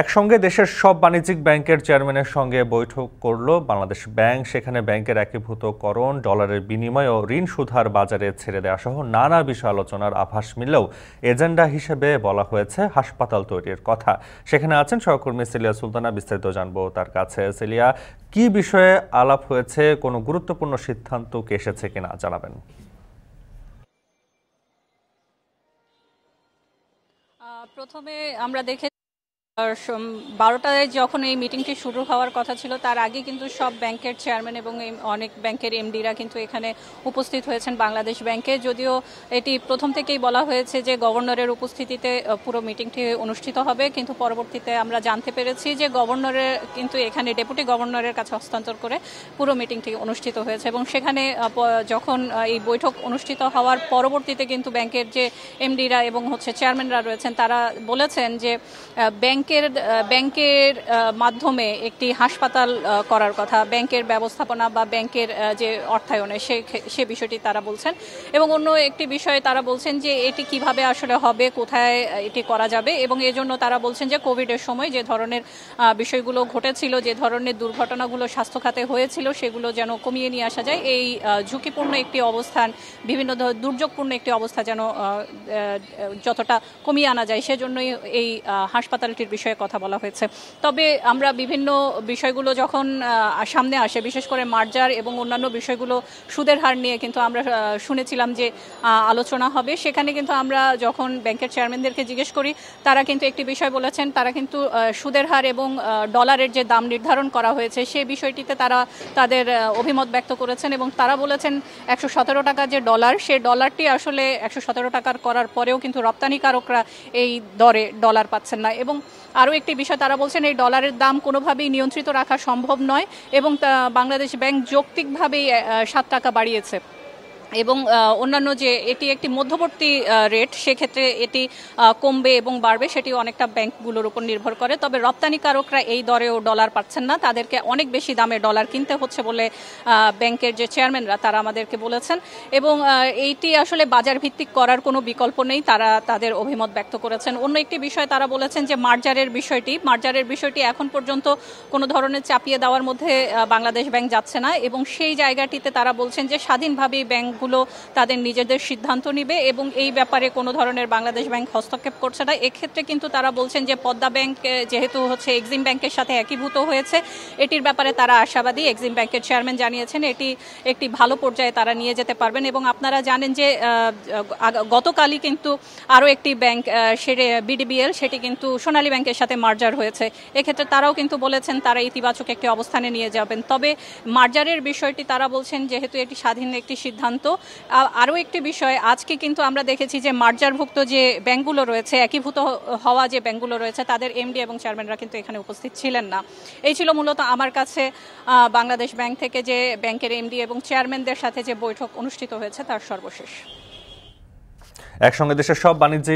একসঙ্গে দেশের সব বাণিজ্যিক ব্যাংকের চেয়ারম্যানের সঙ্গে বৈঠক করল বাংলাদেশ ব্যাংক সেখানে ব্যাংকের একীভূতকরণ ডলারের বিনিময় ও ঋণ সুধার বাজারে ছেড়ে দেওয়া সহ নানা বিষয় আলোচনার আভাস মিললেও এজেন্ডা হিসেবে বলা হয়েছে হাসপাতাল তৈরির কথা সেখানে আছেন সহকর্মী সেলিয়া সুলতানা বিস্তারিত জানবো তার কাছে সেলিয়া কি বিষয়ে আলাপ হয়েছে কোনো গুরুত্বপূর্ণ সিদ্ধান্ত কি এসেছে কিনা জানাবেন প্রথমে আমরা দেখে বারোটায় যখন এই মিটিংটি শুরু হওয়ার কথা ছিল তার আগে কিন্তু সব ব্যাংকের চেয়ারম্যান এবং অনেক ব্যাংকের এমডিরা কিন্তু এখানে উপস্থিত হয়েছেন বাংলাদেশ ব্যাংকে যদিও এটি প্রথম থেকেই বলা হয়েছে যে গভর্নরের উপস্থিতিতে পুরো মিটিংটি অনুষ্ঠিত হবে কিন্তু পরবর্তীতে আমরা জানতে পেরেছি যে গভর্নরের কিন্তু এখানে ডেপুটি গভর্নরের কাছে হস্তান্তর করে পুরো মিটিংটি অনুষ্ঠিত হয়েছে এবং সেখানে যখন এই বৈঠক অনুষ্ঠিত হওয়ার পরবর্তীতে কিন্তু ব্যাংকের যে এমডিরা এবং হচ্ছে চেয়ারম্যানরা রয়েছেন তারা বলেছেন যে ব্যাংক ব্যাংকের ব্যাংকের মাধ্যমে একটি হাসপাতাল করার কথা ব্যাংকের ব্যবস্থাপনা বা ব্যাংকের যে অর্থায়নে সে সে বিষয়টি তারা বলছেন এবং অন্য একটি বিষয়ে তারা বলছেন যে এটি কিভাবে আসলে হবে কোথায় এটি করা যাবে এবং এজন্য তারা বলছেন যে কোভিডের সময় যে ধরনের বিষয়গুলো ঘটেছিল যে ধরনের দুর্ঘটনাগুলো স্বাস্থ্য খাতে হয়েছিল সেগুলো যেন কমিয়ে নিয়ে আসা যায় এই ঝুঁকিপূর্ণ একটি অবস্থান বিভিন্ন দুর্যোগপূর্ণ একটি অবস্থা যেন যতটা কমিয়ে আনা যায় সেজন্যই এই হাসপাতালটির বিষয়ে কথা বলা হয়েছে তবে আমরা বিভিন্ন বিষয়গুলো যখন সামনে আসে বিশেষ করে মার্জার এবং অন্যান্য বিষয়গুলো সুদের হার নিয়ে কিন্তু আমরা শুনেছিলাম যে আলোচনা হবে সেখানে কিন্তু আমরা যখন ব্যাংকের চেয়ারম্যানদেরকে জিজ্ঞেস করি তারা কিন্তু একটি বিষয় বলেছেন তারা কিন্তু সুদের হার এবং ডলারের যে দাম নির্ধারণ করা হয়েছে সে বিষয়টিতে তারা তাদের অভিমত ব্যক্ত করেছেন এবং তারা বলেছেন একশো সতেরো টাকা যে ডলার সে ডলারটি আসলে একশো সতেরো টাকার করার পরেও কিন্তু রপ্তানিকারকরা এই দরে ডলার পাচ্ছেন না এবং আরও একটি বিষয় তারা বলছেন এই ডলারের দাম কোনোভাবেই নিয়ন্ত্রিত রাখা সম্ভব নয় এবং বাংলাদেশ ব্যাংক যৌক্তিকভাবেই সাত টাকা বাড়িয়েছে এবং অন্যান্য যে এটি একটি মধ্যবর্তী রেট সেক্ষেত্রে এটি কমবে এবং বাড়বে সেটি অনেকটা ব্যাংকগুলোর উপর নির্ভর করে তবে রপ্তানিকারকরা এই দরেও ডলার পাচ্ছেন না তাদেরকে অনেক বেশি দামে ডলার কিনতে হচ্ছে বলে ব্যাংকের যে চেয়ারম্যানরা তারা আমাদেরকে বলেছেন এবং এইটি আসলে বাজার ভিত্তিক করার কোনো বিকল্প নেই তারা তাদের অভিমত ব্যক্ত করেছেন অন্য একটি বিষয় তারা বলেছেন যে মার্জারের বিষয়টি মার্জারের বিষয়টি এখন পর্যন্ত কোনো ধরনের চাপিয়ে দেওয়ার মধ্যে বাংলাদেশ ব্যাংক যাচ্ছে না এবং সেই জায়গাটিতে তারা বলছেন যে স্বাধীনভাবেই ব্যাংক ব্যাংকগুলো তাদের নিজেদের সিদ্ধান্ত নিবে এবং এই ব্যাপারে কোনো ধরনের বাংলাদেশ ব্যাংক হস্তক্ষেপ করছে না এক্ষেত্রে কিন্তু তারা বলছেন যে পদ্মা ব্যাংক যেহেতু হচ্ছে এক্সিম ব্যাংকের সাথে একীভূত হয়েছে এটির ব্যাপারে তারা আশাবাদী এক্সিম ব্যাংকের চেয়ারম্যান জানিয়েছেন এটি একটি ভালো পর্যায়ে তারা নিয়ে যেতে পারবেন এবং আপনারা জানেন যে গতকালই কিন্তু আরও একটি ব্যাংক সেটি বিডিবিএল সেটি কিন্তু সোনালী ব্যাংকের সাথে মার্জার হয়েছে এক্ষেত্রে তারাও কিন্তু বলেছেন তারা ইতিবাচক একটি অবস্থানে নিয়ে যাবেন তবে মার্জারের বিষয়টি তারা বলছেন যেহেতু এটি স্বাধীন একটি সিদ্ধান্ত আরও একটি বিষয় আজকে কিন্তু আমরা দেখেছি যে মার্জারভুক্ত যে ব্যাংকগুলো রয়েছে একীভূত হওয়া যে ব্যাংকগুলো রয়েছে তাদের এমডি এবং চেয়ারম্যানরা কিন্তু এখানে উপস্থিত ছিলেন না এই ছিল মূলত আমার কাছে বাংলাদেশ ব্যাংক থেকে যে ব্যাংকের এমডি এবং চেয়ারম্যানদের সাথে যে বৈঠক অনুষ্ঠিত হয়েছে তার সর্বশেষ একসঙ্গে দেশের সব বাণিজ্যিক